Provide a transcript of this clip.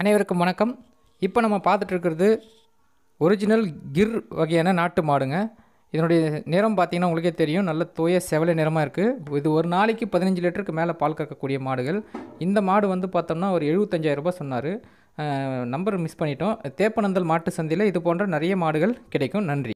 அனைவருக்கும் வணக்கம் இப்போ நம்ம பார்த்துட்ருக்கிறது ஒரிஜினல் கிர் வகையான நாட்டு மாடுங்க இதனுடைய நிறம் பார்த்திங்கன்னா உங்களுக்கே தெரியும் நல்ல தோய செவலை நிறமாக இருக்குது இது ஒரு நாளைக்கு பதினஞ்சு லிட்டருக்கு மேலே பால் கறக்கக்கூடிய மாடுகள் இந்த மாடு வந்து பார்த்தோம்னா ஒரு எழுபத்தஞ்சாயிரம் ரூபாய் சொன்னார் நம்பர் மிஸ் பண்ணிட்டோம் தேப்பனந்தல் மாட்டு சந்தையில் இது போன்ற நிறைய மாடுகள் கிடைக்கும் நன்றி